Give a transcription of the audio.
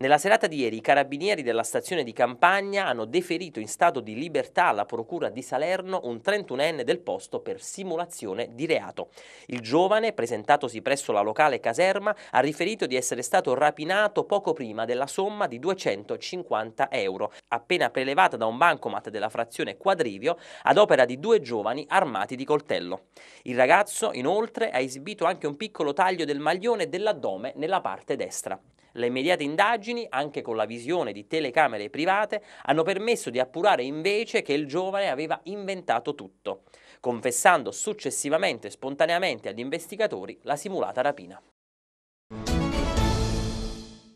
Nella serata di ieri i carabinieri della stazione di Campagna hanno deferito in stato di libertà alla procura di Salerno un 31enne del posto per simulazione di reato. Il giovane, presentatosi presso la locale caserma, ha riferito di essere stato rapinato poco prima della somma di 250 euro, appena prelevata da un bancomat della frazione Quadrivio ad opera di due giovani armati di coltello. Il ragazzo, inoltre, ha esibito anche un piccolo taglio del maglione e dell'addome nella parte destra. Le immediate indagini, anche con la visione di telecamere private, hanno permesso di appurare invece che il giovane aveva inventato tutto, confessando successivamente spontaneamente agli investigatori la simulata rapina.